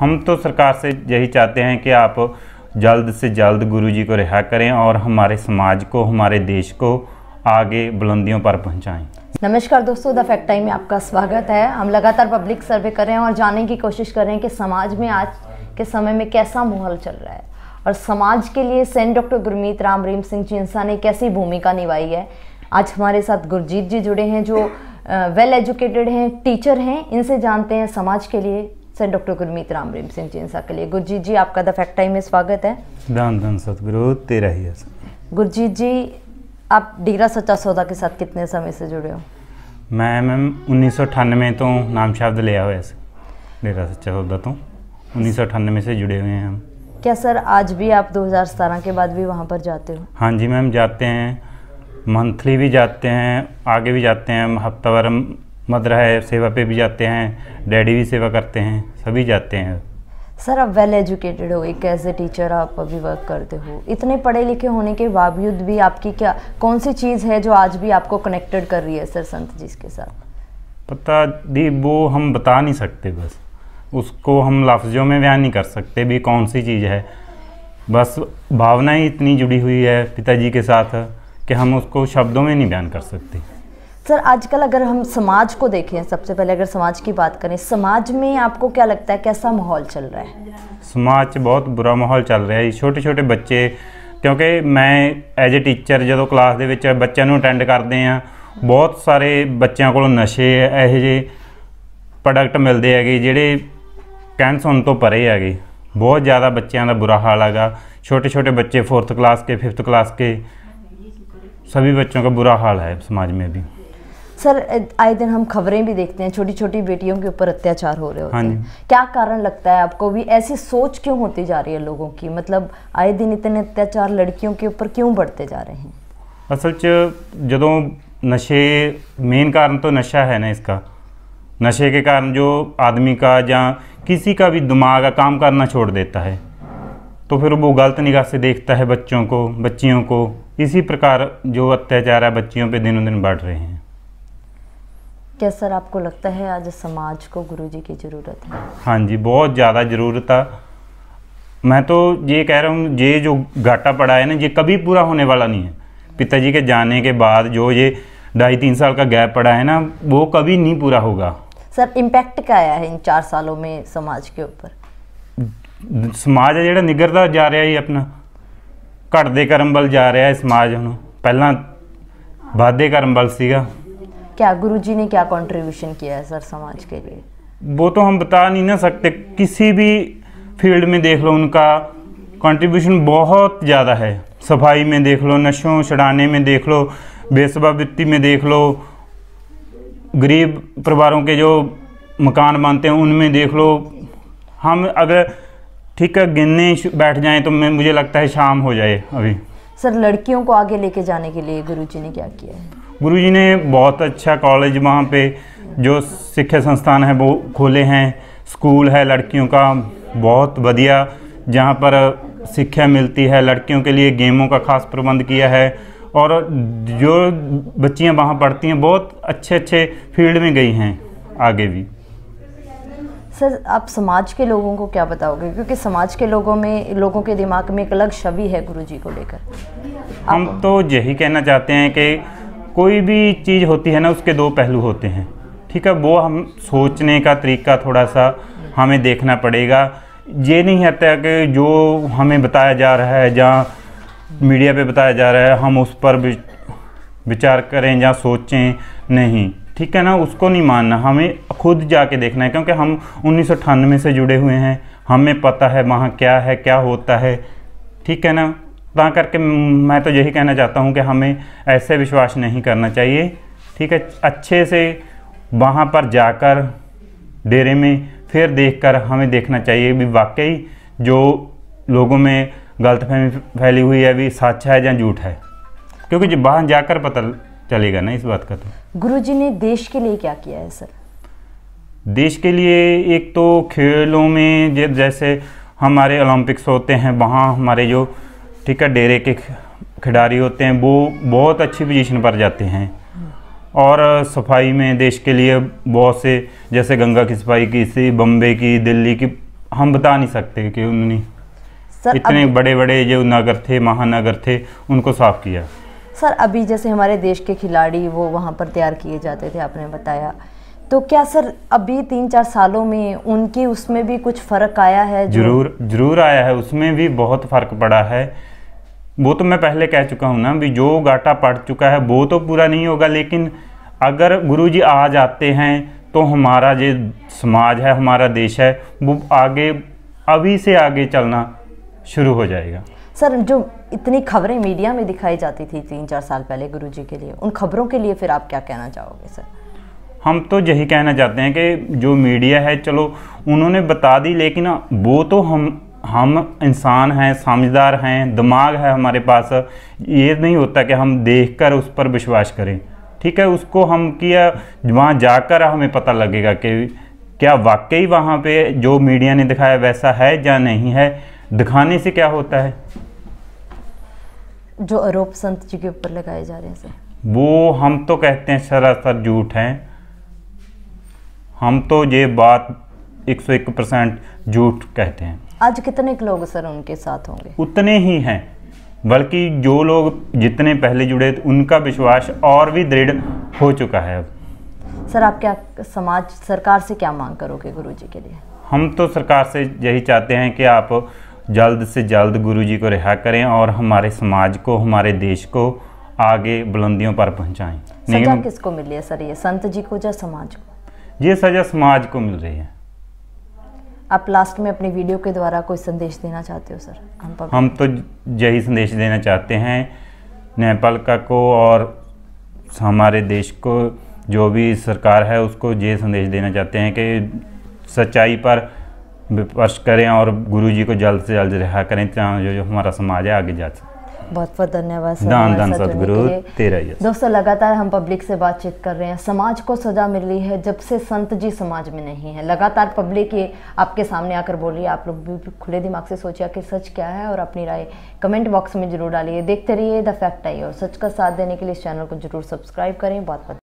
हम तो सरकार से यही चाहते हैं कि आप जल्द से जल्द गुरुजी को रिहा करें और हमारे समाज को हमारे देश को आगे बुलंदियों पर पहुंचाएं। नमस्कार दोस्तों द फैक्ट टाइम में आपका स्वागत है हम लगातार पब्लिक सर्वे कर रहे हैं और जानने की कोशिश कर रहे हैं कि समाज में आज के समय में कैसा माहौल चल रहा है और समाज के लिए सेंट डॉक्टर गुरमीत राम रीम सिंह चिंसा ने कैसी भूमिका निभाई है आज हमारे साथ गुरजीत जी जुड़े हैं जो वेल एजुकेटेड हैं टीचर हैं इनसे जानते हैं समाज के लिए सर डॉक्टर गुरमीत राम रेम सिंह जी के लिए गुरजीत जी आपका द फैक्ट टाइम में स्वागत है धन धन सतगुरु तेरा ही गुरजीत जी आप डीरा सच्चा सौदा के साथ कितने समय से जुड़े हो मैं मैम उन्नीस सौ अठानवे तो नाम शब्द लिया हुआ है डेरा सच्चा सौदा तो उन्नीस सौ अठानवे से जुड़े हुए हैं हम क्या सर आज भी आप दो हज़ार सतारह के बाद भी वहाँ पर जाते हो हाँ जी मैम जाते हैं मंथली भी जाते हैं आगे भी जाते हैं हफ्तावार भर है सेवा पे भी जाते हैं डैडी भी सेवा करते हैं सभी जाते हैं सर आप वेल एजुकेटेड हो एक एज ए टीचर आप अभी वर्क करते हो इतने पढ़े लिखे होने के बावजूद भी आपकी क्या कौन सी चीज़ है जो आज भी आपको कनेक्टेड कर रही है सर संत जी के साथ पता दी वो हम बता नहीं सकते बस उसको हम लफ्ज़ों में बयान नहीं कर सकते भी कौन सी चीज़ है बस भावनाएं इतनी जुड़ी हुई है पिताजी के साथ कि हम उसको शब्दों में नहीं बयान कर सकते सर आजकल अगर हम समाज को देखें सबसे पहले अगर समाज की बात करें समाज में आपको क्या लगता है कैसा माहौल चल रहा है समाज बहुत बुरा माहौल चल रहा है छोटे छोटे बच्चे ਕਿਉਂਕਿ ਮੈਂ ਐਜ਼ ਅ ਟੀਚਰ ਜਦੋਂ ਕਲਾਸ ਦੇ ਵਿੱਚ ਬੱਚਿਆਂ ਨੂੰ ਅਟੈਂਡ ਕਰਦੇ ਆ ਬਹੁਤ ਸਾਰੇ ਬੱਚਿਆਂ ਕੋਲ ਨਸ਼ੇ ਇਹੋ ਜਿਹੇ ਪ੍ਰੋਡਕਟ ਮਿਲਦੇ ਹੈਗੇ ਜਿਹੜੇ ਕਹਿਣ ਸੁਣ ਤੋਂ ਪਰੇ ਹੈਗੇ ਬਹੁਤ ਜ਼ਿਆਦਾ ਬੱਚਿਆਂ ਦਾ ਬੁਰਾ ਹਾਲ ਹੈਗਾ ਛੋਟੇ ਛੋਟੇ ਬੱਚੇ 4th ਕਲਾਸ ਕੇ 5th ਕਲਾਸ ਕੇ सभी बच्चों का बुरा हाल है समाज में भी सर आए दिन हम खबरें भी देखते हैं छोटी छोटी बेटियों के ऊपर अत्याचार हो रहे होते हाँ हैं क्या कारण लगता है आपको भी ऐसी सोच क्यों होती जा रही है लोगों की मतलब आए दिन इतने अत्याचार लड़कियों के ऊपर क्यों बढ़ते जा रहे हैं असल च जो नशे मेन कारण तो नशा है ना इसका नशे के कारण जो आदमी का या किसी का भी दिमाग का काम करना छोड़ देता है तो फिर वो गलत निगाह से देखता है बच्चों को बच्चियों को इसी प्रकार जो अत्याचार है बच्चियों पे दिनों दिन बढ़ रहे हैं क्या सर आपको लगता है आज समाज को गुरुजी की ज़रूरत है हाँ जी बहुत ज़्यादा ज़रूरत है मैं तो ये कह रहा हूँ ये जो घाटा पड़ा है ना ये कभी पूरा होने वाला नहीं है पिताजी के जाने के बाद जो ये ढाई तीन साल का गैप पड़ा है ना वो कभी नहीं पूरा होगा सर इम्पैक्ट क्या आया है इन चार सालों में समाज के ऊपर समाज है जो निगरता जा रहा है ये अपना घटते कर्म वाल जा रहा है समाज हम पहला वादे कर्म वाल क्या गुरु जी ने क्या कॉन्ट्रीब्यूशन किया है सर समाज के लिए वो तो हम बता नहीं ना सकते किसी भी फील्ड में देख लो उनका कंट्रीब्यूशन बहुत ज़्यादा है सफाई में देख लो नशों छड़ाने में देख लो बेसबा वित्ती में देख लो गरीब परिवारों के जो मकान बनते हैं उनमें देख लो हम अगर ठीक है गिनने बैठ जाएं तो मैं मुझे लगता है शाम हो जाए अभी सर लड़कियों को आगे लेके जाने के लिए गुरुजी ने क्या किया है गुरुजी ने बहुत अच्छा कॉलेज वहाँ पे जो शिक्षा संस्थान है वो खोले हैं स्कूल है लड़कियों का बहुत बढ़िया जहाँ पर शिक्षा मिलती है लड़कियों के लिए गेमों का खास प्रबंध किया है और जो बच्चियाँ वहाँ पढ़ती हैं बहुत अच्छे अच्छे फील्ड में गई हैं आगे भी सर आप समाज के लोगों को क्या बताओगे क्योंकि समाज के लोगों में लोगों के दिमाग में एक अलग छवि है गुरु जी को लेकर हम तो यही कहना चाहते हैं कि कोई भी चीज़ होती है ना उसके दो पहलू होते हैं ठीक है वो हम सोचने का तरीका थोड़ा सा हमें देखना पड़ेगा ये नहीं आता कि जो हमें बताया जा रहा है जहाँ मीडिया पे बताया जा रहा है हम उस पर विचार करें या सोचें नहीं ठीक है ना उसको नहीं मानना हमें खुद जाके देखना है क्योंकि हम उन्नीस से जुड़े हुए हैं हमें पता है वहाँ क्या है क्या होता है ठीक है ना ता करके मैं तो यही कहना चाहता हूँ कि हमें ऐसे विश्वास नहीं करना चाहिए ठीक है अच्छे से वहाँ पर जाकर डेरे में फिर देखकर हमें देखना चाहिए भी वाकई जो लोगों में गलतफहमी फैली हुई है भी सच है या झूठ है क्योंकि वहाँ जाकर पता चलेगा ना इस बात का तो गुरुजी ने देश के लिए क्या किया है सर देश के लिए एक तो खेलों में जैसे हमारे ओलंपिक्स होते हैं वहाँ हमारे जो ठीक है डेरे के खिलाड़ी होते हैं वो बहुत अच्छी पोजीशन पर जाते हैं और सफाई में देश के लिए बहुत से जैसे गंगा की सफाई की से बम्बे की दिल्ली की हम बता नहीं सकते कि उन्होंने इतने बड़े बड़े जो नगर थे महानगर थे उनको साफ किया सर अभी जैसे हमारे देश के खिलाड़ी वो वहाँ पर तैयार किए जाते थे आपने बताया तो क्या सर अभी तीन चार सालों में उनकी उसमें भी कुछ फ़र्क आया है जरूर जरूर आया है उसमें भी बहुत फ़र्क पड़ा है वो तो मैं पहले कह चुका हूँ ना भी जो घाटा पड़ चुका है वो तो पूरा नहीं होगा लेकिन अगर गुरु जी आ जाते हैं तो हमारा जो समाज है हमारा देश है वो आगे अभी से आगे चलना शुरू हो जाएगा सर जो इतनी खबरें मीडिया में दिखाई जाती थी तीन चार साल पहले गुरुजी के लिए उन खबरों के लिए फिर आप क्या कहना चाहोगे सर हम तो यही कहना चाहते हैं कि जो मीडिया है चलो उन्होंने बता दी लेकिन वो तो हम हम इंसान हैं समझदार हैं दिमाग है हमारे पास ये नहीं होता कि हम देखकर उस पर विश्वास करें ठीक है उसको हम किया वहाँ जाकर हमें पता लगेगा कि क्या वाकई वहाँ पे जो मीडिया ने दिखाया वैसा है या नहीं है दिखाने से क्या होता है जो आरोप संत जी के ऊपर लगाए जा रहे हैं वो हम तो कहते हैं सरासर झूठ हैं हम तो ये बात एक सौ एक परसेंट झूठ कहते हैं आज कितने लोग सर उनके साथ होंगे उतने ही हैं बल्कि जो लोग जितने पहले जुड़े उनका विश्वास और भी दृढ़ हो चुका है अब सर आप क्या समाज सरकार से क्या मांग करोगे गुरु जी के लिए हम तो सरकार से यही चाहते हैं कि आप जल्द से जल्द गुरु जी को रिहा करें और हमारे समाज को हमारे देश को आगे बुलंदियों पर पहुंचाएं सजा किसको मिली है सर ये संत जी को या समाज को ये सजा समाज को मिल रही है आप लास्ट में अपनी वीडियो के द्वारा कोई संदेश देना चाहते हो सर हम हम तो यही संदेश देना चाहते हैं नेपाल का को और हमारे देश को जो भी सरकार है उसको ये संदेश देना चाहते हैं कि सच्चाई पर विपर्श करें और गुरुजी को जल्द से जल्द रिहा करें जो, जो हमारा समाज है आगे जा सके बहुत बहुत धन्यवाद दोस्तों लगातार हम पब्लिक से बातचीत कर रहे हैं समाज को सजा मिली है जब से संत जी समाज में नहीं है लगातार पब्लिक ये आपके सामने आकर बोल रही है आप लोग भी खुले दिमाग से सोचिए कि सच क्या है और अपनी राय कमेंट बॉक्स में जरूर डालिए देखते रहिए द फैक्ट आई और सच का साथ देने के लिए इस चैनल को जरूर सब्सक्राइब करें बहुत बहुत